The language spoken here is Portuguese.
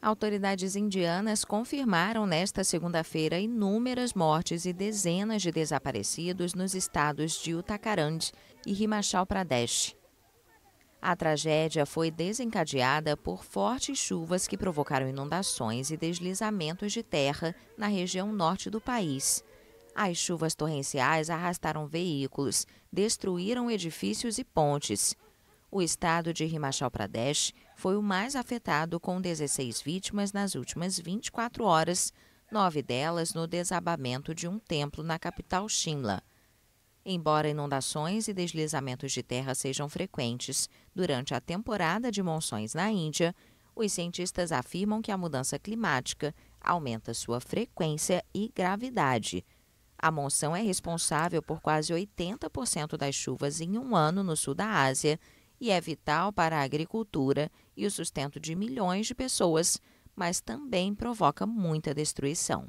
Autoridades indianas confirmaram nesta segunda-feira inúmeras mortes e dezenas de desaparecidos nos estados de Uttarakhand e Himachal Pradesh. A tragédia foi desencadeada por fortes chuvas que provocaram inundações e deslizamentos de terra na região norte do país. As chuvas torrenciais arrastaram veículos, destruíram edifícios e pontes. O estado de Himachal Pradesh foi o mais afetado, com 16 vítimas nas últimas 24 horas, nove delas no desabamento de um templo na capital Shimla. Embora inundações e deslizamentos de terra sejam frequentes durante a temporada de monções na Índia, os cientistas afirmam que a mudança climática aumenta sua frequência e gravidade. A monção é responsável por quase 80% das chuvas em um ano no sul da Ásia e é vital para a agricultura e o sustento de milhões de pessoas, mas também provoca muita destruição.